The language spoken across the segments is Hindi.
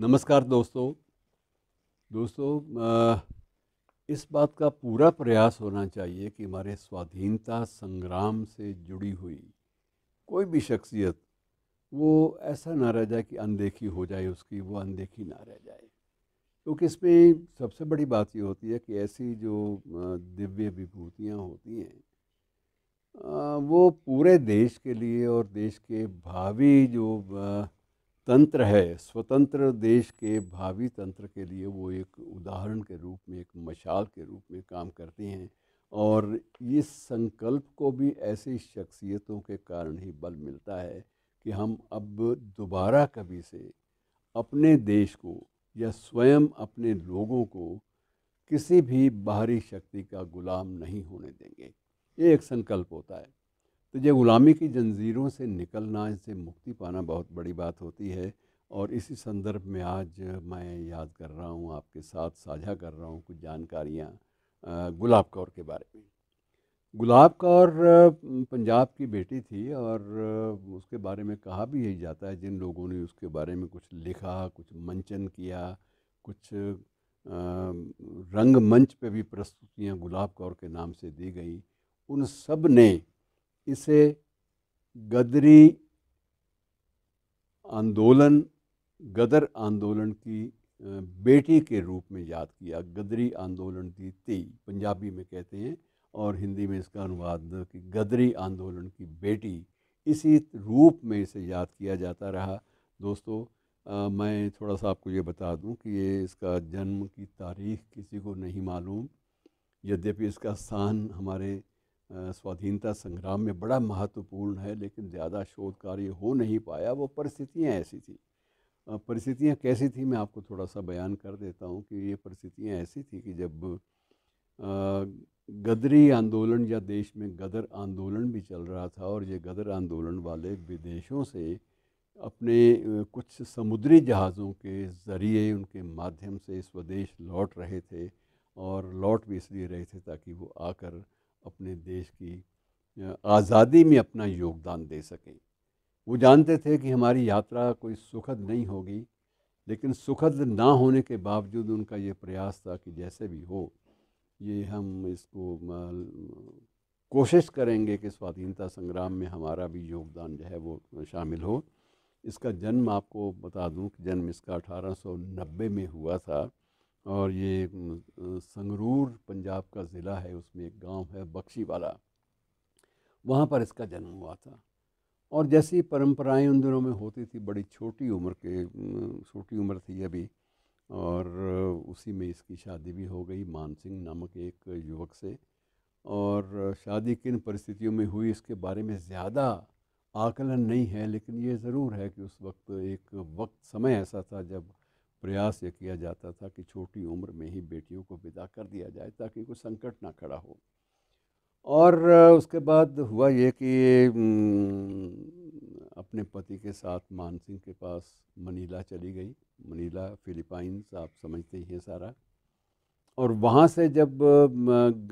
नमस्कार दोस्तों दोस्तों इस बात का पूरा प्रयास होना चाहिए कि हमारे स्वाधीनता संग्राम से जुड़ी हुई कोई भी शख्सियत वो ऐसा ना रह जाए कि अनदेखी हो जाए उसकी वो अनदेखी ना रह जाए क्योंकि इसमें सबसे बड़ी बात ये होती है कि ऐसी जो दिव्य विभूतियाँ होती हैं वो पूरे देश के लिए और देश के भावी जो तंत्र है स्वतंत्र देश के भावी तंत्र के लिए वो एक उदाहरण के रूप में एक मशाल के रूप में काम करती हैं और इस संकल्प को भी ऐसी शख्सियतों के कारण ही बल मिलता है कि हम अब दोबारा कभी से अपने देश को या स्वयं अपने लोगों को किसी भी बाहरी शक्ति का गुलाम नहीं होने देंगे ये एक संकल्प होता है तो ये ग़ुलामी की जंजीरों से निकलना इससे मुक्ति पाना बहुत बड़ी बात होती है और इसी संदर्भ में आज मैं याद कर रहा हूँ आपके साथ साझा कर रहा हूँ कुछ जानकारियाँ गुलाब कौर के बारे में गुलाब कौर पंजाब की बेटी थी और उसके बारे में कहा भी यही जाता है जिन लोगों ने उसके बारे में कुछ लिखा कुछ मंचन किया कुछ रंगमंच पे भी प्रस्तुतियाँ गुलाब कौर के नाम से दी गई उन सब ने इसे गदरी आंदोलन गदर आंदोलन की बेटी के रूप में याद किया गदरी आंदोलन की ती पंजाबी में कहते हैं और हिंदी में इसका अनुवाद कि गदरी आंदोलन की बेटी इसी रूप में इसे याद किया जाता रहा दोस्तों आ, मैं थोड़ा सा आपको ये बता दूं कि ये इसका जन्म की तारीख किसी को नहीं मालूम यद्यपि इसका स्थान हमारे स्वाधीनता संग्राम में बड़ा महत्वपूर्ण है लेकिन ज़्यादा शोध कार्य हो नहीं पाया वो परिस्थितियाँ ऐसी थी परिस्थितियाँ कैसी थी मैं आपको थोड़ा सा बयान कर देता हूँ कि ये परिस्थितियाँ ऐसी थी कि जब गदरी आंदोलन या देश में गदर आंदोलन भी चल रहा था और ये गदर आंदोलन वाले विदेशों से अपने कुछ समुद्री जहाज़ों के ज़रिए उनके माध्यम से स्वदेश लौट रहे थे और लौट भी इसलिए रहे थे ताकि वो आकर अपने देश की आज़ादी में अपना योगदान दे सकें वो जानते थे कि हमारी यात्रा कोई सुखद नहीं होगी लेकिन सुखद ना होने के बावजूद उनका ये प्रयास था कि जैसे भी हो ये हम इसको कोशिश करेंगे कि स्वाधीनता संग्राम में हमारा भी योगदान जो है वो शामिल हो इसका जन्म आपको बता दूं कि जन्म इसका 1890 में हुआ था और ये संगरूर पंजाब का ज़िला है उसमें एक गांव है बख्शी वाला वहाँ पर इसका जन्म हुआ था और जैसी परंपराएं उन दिनों में होती थी बड़ी छोटी उम्र के छोटी उम्र थी अभी और उसी में इसकी शादी भी हो गई मान सिंह नामक एक युवक से और शादी किन परिस्थितियों में हुई इसके बारे में ज़्यादा आकलन नहीं है लेकिन ये ज़रूर है कि उस वक्त एक वक्त समय ऐसा था जब प्रयास ये किया जाता था कि छोटी उम्र में ही बेटियों को विदा कर दिया जाए ताकि कोई संकट ना खड़ा हो और उसके बाद हुआ ये कि अपने पति के साथ मान सिंह के पास मनीला चली गई मनीला फिलीपाइंस आप समझते ही हैं सारा और वहाँ से जब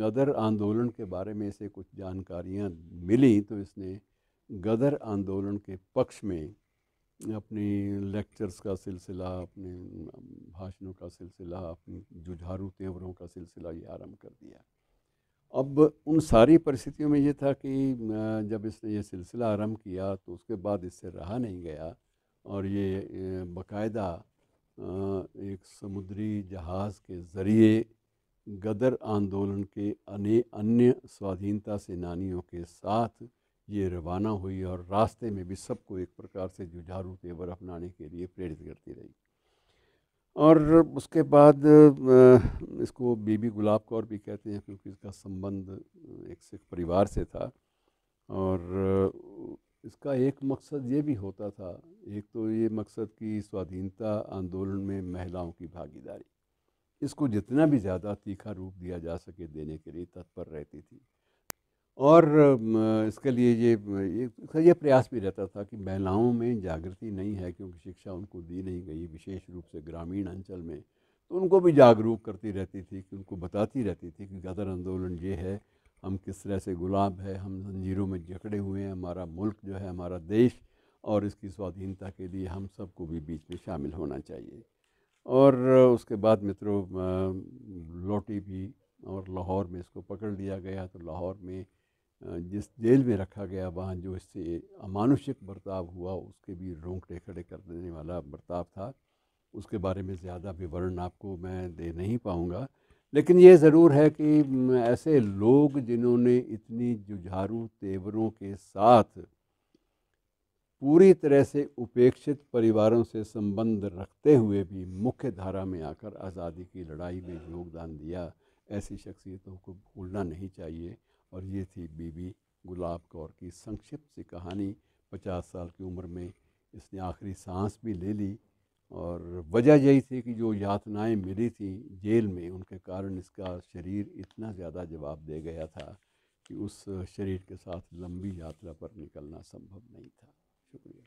गदर आंदोलन के बारे में इसे कुछ जानकारियाँ मिली तो इसने गदर आंदोलन के पक्ष में अपने लेक्चर्स का सिलसिला अपने भाषणों का सिलसिला अपनी जुझारू तेवरों का सिलसिला ये आरम्भ कर दिया अब उन सारी परिस्थितियों में ये था कि जब इसने ये सिलसिला आरम्भ किया तो उसके बाद इससे रहा नहीं गया और ये बकायदा एक समुद्री जहाज़ के ज़रिए गदर आंदोलन के अन्य अन्य स्वाधीनता सेनानियों के साथ ये रवाना हुई और रास्ते में भी सबको एक प्रकार से जुझारू तेवर अपनाने के लिए प्रेरित करती रही और उसके बाद इसको बीबी गुलाब कौर भी कहते हैं क्योंकि इसका संबंध एक सिख परिवार से था और इसका एक मकसद ये भी होता था एक तो ये मकसद कि स्वाधीनता आंदोलन में महिलाओं की भागीदारी इसको जितना भी ज़्यादा तीखा रूप दिया जा सके देने के लिए तत्पर रहती थी और इसके लिए ये ये, ये प्रयास भी रहता था कि महिलाओं में जागृति नहीं है क्योंकि शिक्षा उनको दी नहीं गई विशेष रूप से ग्रामीण अंचल में तो उनको भी जागरूक करती रहती थी कि उनको बताती रहती थी कि गदर आंदोलन ये है हम किस तरह से गुलाब है हम जंजीरों में जकड़े हुए हैं हमारा मुल्क जो है हमारा देश और इसकी स्वाधीनता के लिए हम सबको भी बीच में शामिल होना चाहिए और उसके बाद मित्रों लौटी भी और लाहौर में इसको पकड़ लिया गया तो लाहौर में जिस जेल में रखा गया वहाँ जो इससे अमानुषिक बर्ताव हुआ उसके भी रोंगटे खड़े कर देने वाला बर्ताव था उसके बारे में ज़्यादा विवरण आपको मैं दे नहीं पाऊँगा लेकिन ये ज़रूर है कि ऐसे लोग जिन्होंने इतनी जुझारू तेवरों के साथ पूरी तरह से उपेक्षित परिवारों से संबंध रखते हुए भी मुख्य धारा में आकर आज़ादी की लड़ाई में योगदान दिया ऐसी शख्सियतों को भूलना नहीं चाहिए और ये थी बीबी गुलाब कौर की संक्षिप्त सी कहानी पचास साल की उम्र में इसने आखिरी सांस भी ले ली और वजह यही थी कि जो यातनाएं मिली थी जेल में उनके कारण इसका शरीर इतना ज़्यादा जवाब दे गया था कि उस शरीर के साथ लंबी यात्रा पर निकलना संभव नहीं था शुक्रिया